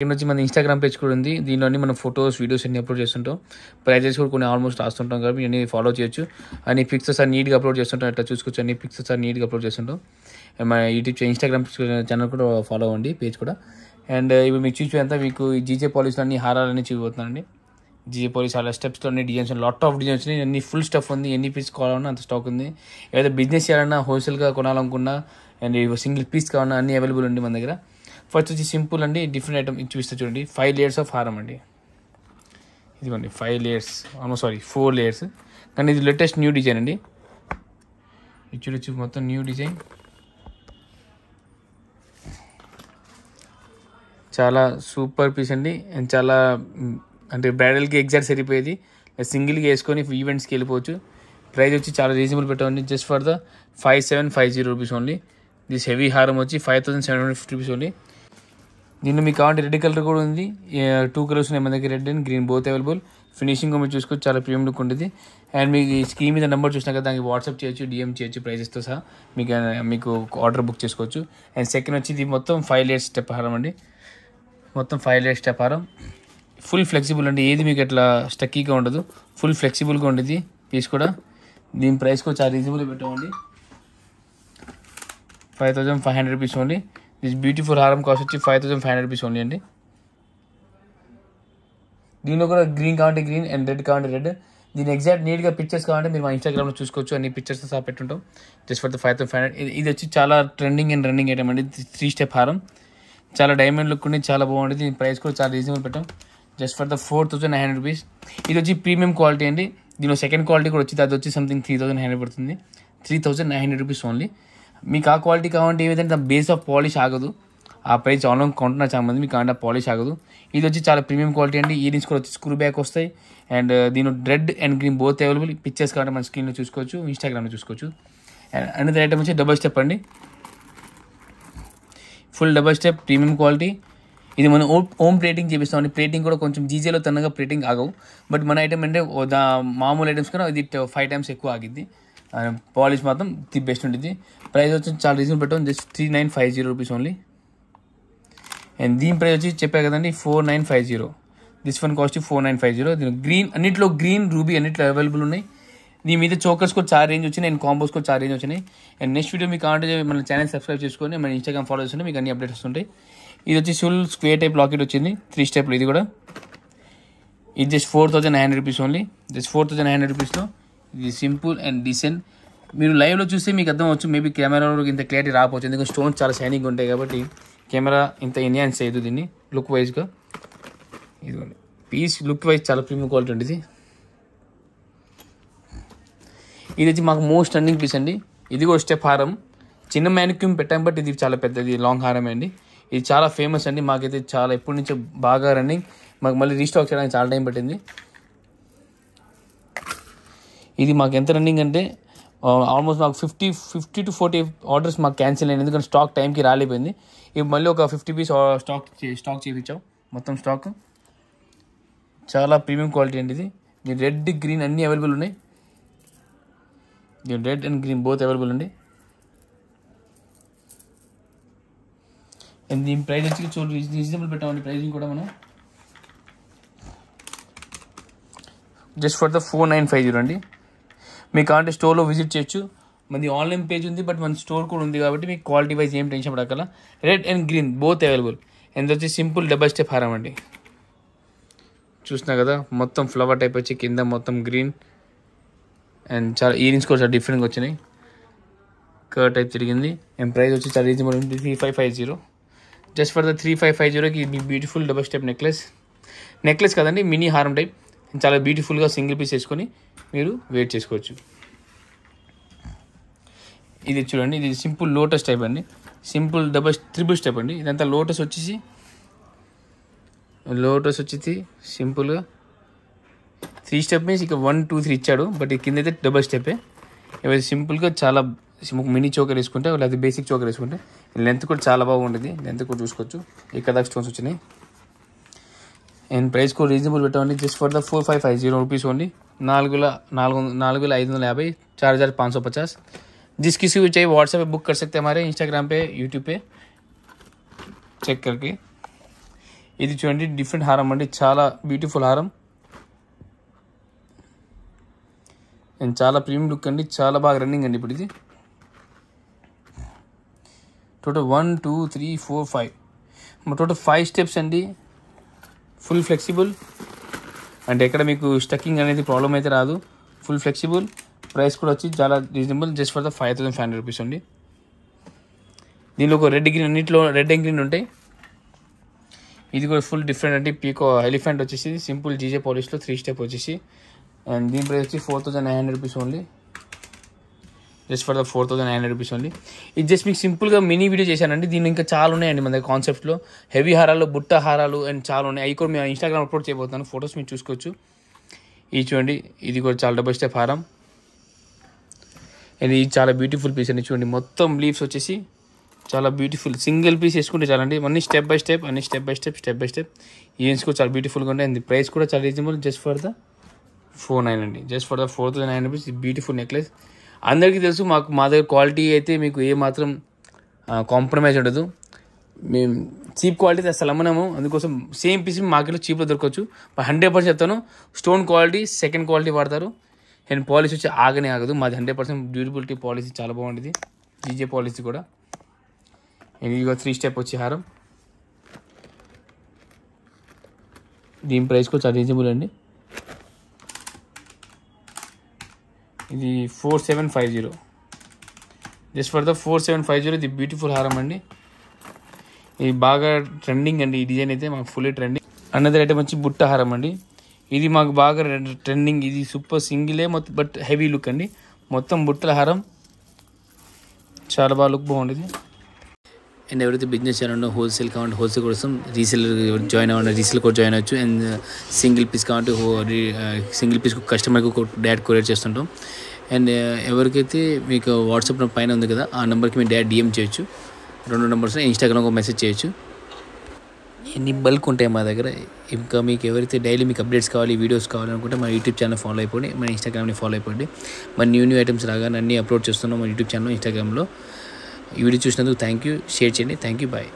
ఇక్కడ నుంచి మన ఇన్స్టాగ్రామ్ పేజ్ కూడా ఉంది దీనిలోని మనం ఫొటోస్ వీడియోస్ అన్ని అప్లోడ్ చేస్తుంటాం ప్రైజెస్ కూడా కొన్ని ఆల్మోస్ట్ రాస్తుంటాం కాబట్టి అన్ని ఫాలో చేయొచ్చు అన్ని పిక్చర్స్ అన్ని నీట్గా అప్లోడ్ చేస్తుంటాం అట్లా చూసుకోవచ్చు అన్ని పిక్చర్స్ అన్ని నీట్గా అప్లోడ్ చేస్తుంటాం మన యూట్యూబ్ ఇన్స్టాగ్రామ్ ఛానల్ కూడా ఫాలో అవ్వండి పేజ్ కూడా అండ్ ఇప్పుడు మీకు చూసి అంతా మీకు జీజే పాలిసీలు అన్ని హారాలన్నీ చూపిపోతున్నారండి జీజే పాలిసీ అలా స్టెప్స్లో అన్ని డిజైన్స్ లాట్ ఆఫ్ డిజైన్స్ ఉన్నాయి అన్ని ఫుల్ స్టఫ్ ఉంది ఎన్ని పీస్ కావాలన్నా అంత స్టాక్ ఉంది ఏదైతే బిజినెస్ చేయాలన్నా హోల్సేల్గా కొనాలనుకున్నా అండ్ సింగిల్ పీస్ కావాలన్నా అన్ని అవైలబుల్ ఉంది మన దగ్గర ఫస్ట్ వచ్చి సింపుల్ అండి డిఫరెంట్ ఐటమ్ చూపిస్తే చూడండి ఫైవ్ లేయర్స్ ఆఫ్ హారం అండి ఇదిగోండి ఫైవ్ లేయర్స్ అవును సారీ ఫోర్ లేయర్స్ కానీ ఇది లేటెస్ట్ న్యూ డిజైన్ అండి ఇది చూడొచ్చు మొత్తం న్యూ డిజైన్ చాలా సూపర్ పీస్ అండి అండ్ చాలా అంటే బ్రైడల్కి ఎగ్జాక్ట్ సరిపోయేది సింగిల్కి వేసుకొని ఈవెంట్స్కి వెళ్ళిపోవచ్చు ప్రైస్ వచ్చి చాలా రీజనబుల్ పెట్టండి just for the five seven five zero rupees only this heavy హారం వచ్చి five thousand seven hundred fifty rupees only దీనిలో మీకు కావాలంటే రెడ్ కలర్ కూడా ఉంది టూ కలర్స్ ఉన్నాయి మన దగ్గర red and green both available finishing మీరు చూసుకోవచ్చు చాలా ప్రీమియం లుక్ ఉంటుంది అండ్ మీకు ఈ స్కీమ్ మీద నెంబర్ చూసినా కదా దానికి వాట్సాప్ చేయొచ్చు డిఎం చేయొచ్చు ప్రైజెస్తో సహా మీకు మీకు ఆర్డర్ బుక్ చేసుకోవచ్చు అండ్ సెకండ్ వచ్చి ఇది మొత్తం ఫైవ్ లేయర్స్ స్టెప్ హారం అండి మొత్తం ఫైవ్ లేయర్స్ స్టెప్ హారం ఫుల్ ఫ్లెక్సిబుల్ అండి ఏది మీకు ఎట్లా స్టక్కీగా ఉండదు ఫుల్ ఫ్లెక్సిబుల్గా ఉండేది పీస్ కూడా దీని ప్రైస్ కూడా చాలా రీజనబుల్గా పెట్టామండి five thousand five hundred rupees only this beautiful హారం కాస్ట్ వచ్చి five thousand five hundred rupees only అండి దీనిలో కూడా గ్రీన్ కావాలంటే గ్రీన్ అండ్ రెడ్ కావాలంటే రెడ్ దీని ఎగ్జాక్ట్ నీట్గా పిక్చర్స్ కావాలంటే మీరు మా ఇన్స్టాగ్రామ్లో చూసుకోవచ్చు అన్ని పిక్చర్స్ సహా పెట్టుంటాం just for the five thousand five hundred ఇది వచ్చి చాలా ట్రెండింగ్ అండ్ రన్నింగ్ ఐటమ్ అండి త్రీ స్టెప్ హారం చాలా డైమండ్ లుక్ ఉండి చాలా బాగుంటుంది దీని ప్రైస్ కూడా చాలా రీజనబుల్ పెట్టాం just for the four thousand nine hundred rupees ఇది వచ్చి ప్రీమియం క్వాలిటీ అండి దీనిలో సెకండ్ క్వాలిటీ కూడా వచ్చింది అది వచ్చి సంథింగ్ త్రీ థౌసండ్ హండ్రెడ్ పడుతుంది three thousand nine hundred rupees only మీకు ఆ క్వాలిటీ కావాలంటే ఏ విధంగా బేస్ ఆఫ్ పాలిష్ ఆగదు ఆ ప్రైస్ ఆన్లైన్ కొంటున్నా చాలా మంది మీకు అంటే పాలిష్ ఆగదు ఇది వచ్చి చాలా ప్రీమియం క్వాలిటీ అండి ఇయరింగ్స్ కూడా వచ్చి స్క్రూ బ్యాక్ వస్తాయి అండ్ దీని red and green both available pictures కాబట్టి మన స్క్రీన్లో చూసుకోవచ్చు ఇన్స్టాగ్రామ్లో చూసుకోవచ్చు అండ్ అనేది ఐటమ్ వచ్చి డబల్ స్టెప్ అండి full double step premium quality ఇది మనం ఓమ్ ఓమ్ ప్లేటింగ్ చేపిస్తాం అండి ప్లేటింగ్ కూడా కొంచెం జీజేలో తన్నగా ప్లేటింగ్ ఆగవు బట్ మన ఐటమ్ అంటే మామూలు ఐటమ్స్ కన్నా ఇది ఫైవ్ టైమ్స్ ఎక్కువ ఆగిద్ది పాలిష్ మాత్రం ది బెస్ట్ ఉంటుంది ప్రైస్ వచ్చి చాలా రీజన్ పెట్టాం just three nine five zero rupees only and దీని ప్రైస్ వచ్చి చెప్పా కదండి four nine five zero this one cost four nine five zero దీని గ్రీన్ అన్నింటిలో గ్రీన్ రూబీ అన్నింటిలో అవైలబుల్ ఉన్నాయి దీని మీద చోకర్స్ కూడా చాలా రేంజ్ వచ్చినాయి అండ్ కాంబోస్ కూడా చాలా రేంజ్ వచ్చినాయి అండ్ నెక్స్ట్ వీడియో మీకు కావాలంటే మన ఛానల్ సబ్స్క్రైబ్ చేసుకొని మన ఇన్స్టాగ్రామ్ ఫాలో చేస్తుంటే మీకు అన్ని అప్డేట్స్ వస్తుంటాయి ఇది వచ్చి ఫుల్ స్క్వేర్ టైప్ లాకెట్ వచ్చింది త్రీ స్టెప్లు ఇది కూడా ఇది just four thousand nine hundred rupees only just four thousand nine hundred రూపీస్లో ఇది సింపుల్ అండ్ డీసెంట్ మీరు లైవ్లో చూస్తే మీకు అర్థమవచ్చు మేబీ కెమెరా ఇంత క్లారిటీ రాకపోవచ్చు ఎందుకంటే స్టోన్స్ చాలా షైనింగ్ ఉంటాయి కాబట్టి కెమెరా ఇంత ఎన్హాన్స్ అయ్యదు దీన్ని లుక్ వైజ్గా ఇదిగోండి పీస్ లుక్ వైజ్ చాలా ప్రీమియం క్వాలిటీ ఉంటుంది ఇది వచ్చి మాకు మోస్ట్ రన్నింగ్ పీస్ అండి ఇది కూడా స్టెప్ హారం చిన్న మ్యానిక్యూమ్ పెట్టాం బట్ ఇది చాలా పెద్దది లాంగ్ హారం అండి ఇది చాలా ఫేమస్ అండి మాకైతే చాలా ఎప్పటి నుంచో బాగా రన్నింగ్ మాకు మళ్ళీ రీస్టాక్ చేయడానికి చాలా టైం పట్టింది ఇది మాకు ఎంత రన్నింగ్ అంటే ఆల్మోస్ట్ మాకు fifty fifty to forty orders మాకు క్యాన్సిల్ అయింది ఎందుకంటే స్టాక్ టైంకి రాలిపోయింది ఇవి మళ్ళీ ఒక ఫిఫ్టీ పీస్ స్టాక్ స్టాక్ చేయించాం మొత్తం స్టాక్ చాలా ప్రీమియం క్వాలిటీ అండి ఇది రెడ్ గ్రీన్ అన్నీ అవైలబుల్ ఉన్నాయి దీని red and green both available అండి అండ్ దీని ప్రైజ్ వచ్చి చూడండి రీజనబుల్ పెట్టామండి ప్రైజింగ్ కూడా మనం just for the four nine five zero అండి మీకు కాంటే స్టోర్లో విజిట్ చేయొచ్చు మనది ఆన్లైన్ పేజ్ ఉంది బట్ మన స్టోర్ కూడా ఉంది కాబట్టి మీకు క్వాలిటీ వైజ్ ఏం టెన్షన్ పడకల red and green both available ఎంత వచ్చి సింపుల్ డబల్ స్టెప్ హారం అండి చూసినా కదా మొత్తం ఫ్లవర్ టైప్ వచ్చి కింద మొత్తం గ్రీన్ అండ్ చాలా రింగ్స్ కూడా చాలా డిఫరెంట్గా వచ్చినాయి కర్ టైప్ తిరిగింది అండ్ ప్రైస్ వచ్చి చాలా రీజనబుల్ ఉంది three five five zero just for the three five five జీరోకి beautiful double step necklace necklace కదండి మినీ హారం టైప్ చాలా బ్యూటిఫుల్గా సింగిల్ పీస్ వేసుకొని మీరు వెయిట్ చేసుకోవచ్చు ఇది చూడండి ఇది సింపుల్ లోటస్ టైప్ అండి సింపుల్ డబల్ త్రిబుల్ స్టెప్ అండి ఇదంతా లోటస్ వచ్చేసి లోటస్ వచ్చేసి సింపుల్గా త్రీ స్టెప్ మీన్స్ ఇక వన్ టూ త్రీ ఇచ్చాడు బట్ కింద అయితే డబల్ స్టెప్పే ఇవి సింపుల్గా చాలా మినీ చోకర్ వేసుకుంటే లేకపోతే బేసిక్ చోకర్ వేసుకుంటే లెంత్ కూడా చాలా బాగుంటుంది లెంత్ కూడా చూసుకోవచ్చు ఇక్కడ దాకా స్టోన్స్ వచ్చినాయి అండ్ ప్రైస్ కూడా రీజనబుల్ పెట్టండి just for the four five five zero rupees only నాలుగు నాలుగు నాలుగు వేల ఐదు వందల యాభై చార్ హజార్ पाँच సో పచాస్ జిస్ किसी को వాట్సాప్ బుక్ కర్ बुक మరే ఇన్స్టాగ్రామ్ పే యూట్యూబ్ పే చెక్ ఇది చూడండి డిఫరెంట్ హారం అండి చాలా బ్యూటిఫుల్ హారం అండ్ చాలా ప్రీమియం లుక్ అండి చాలా బాగా రన్నింగ్ అండి ఇప్పుడు ఇది total one two three four five total five steps అండి ఫుల్ ఫ్లెక్సిబుల్ అండ్ ఎక్కడ మీకు స్టక్కింగ్ అనేది ప్రాబ్లం అయితే రాదు ఫుల్ ఫ్లెక్సిబుల్ ప్రైస్ కూడా వచ్చి చాలా reasonable just for the five thousand five hundred rupees అండి దీనిలో ఒక రెడ్ గ్రీన్ అన్నింటిలో రెడ్ అండ్ గ్రీన్ ఉంటాయి ఇది కూడా ఫుల్ డిఫరెంట్ అంటే పీకో ఎలిఫెంట్ వచ్చేసి సింపుల్ జీజే పాలిష్లో త్రీ స్టెప్ వచ్చేసి అండ్ దీని ప్రైస్ వచ్చి four thousand nine hundred rupees only just for the four thousand nine hundred rupees only ఇది జస్ట్ మీకు సింపుల్గా మినీ వీడియో చేశానండి దీని ఇంకా చాలా ఉన్నాయండి మన దగ్గర కాన్సెప్ట్లో హెవీ హారాలు బుట్ట హారాలు అండ్ చాలా ఉన్నాయి అవి కూడా మేము ఇన్స్టాగ్రామ్ అప్లోడ్ చేయబోతున్నాను ఫొటోస్ మీరు చూసుకోవచ్చు ఇది చూడండి ఇది కూడా చాలా డబ్బు స్టెప్ హారం అండ్ ఇది చాలా బ్యూటిఫుల్ పీస్ అండి చూడండి మొత్తం లీవ్స్ వచ్చేసి చాలా బ్యూటిఫుల్ సింగిల్ పీస్ వేసుకుంటే చాలండి అన్నీ స్టెప్ బై స్టెప్ అన్ని step by step step by step events కూడా చాలా బ్యూటిఫుల్గా ఉంటాయి అండ్ ప్రైస్ కూడా చాలా reasonable just for the four nine అండి just for the four thousand nine rupees beautiful necklace అందరికీ తెలుసు మాకు మా దగ్గర క్వాలిటీ అయితే మీకు ఏ మాత్రం కాంప్రమైజ్ ఉండదు మేము చీప్ క్వాలిటీ అసలు అమ్మనము అందుకోసం సేమ్ పీస్ మార్కెట్లో చీప్లో దొరకవచ్చు హండ్రెడ్ పర్సెంట్ చెప్తాను స్టోన్ క్వాలిటీ సెకండ్ క్వాలిటీ వాడతారు అండ్ పాలసీ వచ్చి ఆగనే ఆగదు మాది హండ్రెడ్ పర్సెంట్ డ్యూరబిలిటీ పాలసీ చాలా బాగుంటుంది జీజే పాలసీ కూడా అండ్ ఇక త్రీ స్టెప్ వచ్చి హారం దీని ప్రైస్ కూడా చాలా రీజనబుల్ అండి ఇది four seven five zero just for the four seven five zero ఇది బ్యూటిఫుల్ హారం అండి ఇది బాగా ట్రెండింగ్ అండి ఈ డిజైన్ అయితే మాకు ఫుల్లీ ట్రెండింగ్ అన్నది ఐటమ్ వచ్చి బుట్ట హారం అండి ఇది మాకు బాగా ట్రెండింగ్ ఇది సూపర్ సింగిలే మొత్తం బట్ హెవీ లుక్ అండి మొత్తం బుట్టల హారం చాలా బాగా లుక్ బాగుండేది అండ్ ఎవరైతే బిజినెస్ చేయాలన్నా హోల్సేల్ కావాలంటే హోల్సేల్ కోసం రీసేలర్ జాయిన్ అవ్వండి రీసేల్ కూడా జాయిన్ అవ్వచ్చు అండ్ సింగిల్ పీస్ కావాలంటే సింగిల్ పీస్ కస్టమర్కి డైరెక్ట్ కొరియర్ చేస్తుంటాం అండ్ uh, ఎవరికైతే మీకు వాట్సాప్ పైన ఉంది కదా ఆ నెంబర్కి మీరు డైరెక్ట్ డిఎం చేయొచ్చు రెండు నెంబర్స్ ఇన్స్టాగ్రామ్ ఒక మెసేజ్ చేయొచ్చు ఎన్ని బల్క్ ఉంటాయి మా దగ్గర ఇంకా మీకు ఎవరైతే డైలీ మీకు అప్డేట్స్ కావాలి వీడియోస్ కావాలనుకుంటే మా యూట్యూబ్ ఛానల్ ఫాలో అయిపోండి మన ఇన్స్టాగ్రామ్ని ఫాలో అయిపోండి మన న్యూ న్యూ ఐటమ్స్ రాగానే అన్నీ అప్లోడ్ చేస్తున్నాం మన యూట్యూబ్ ఛానల్ ఇన్స్టాగ్రామ్లో ఈ వీడియో చూసినందుకు థ్యాంక్ యూ షేర్ చేయండి థ్యాంక్ యూ బాయ్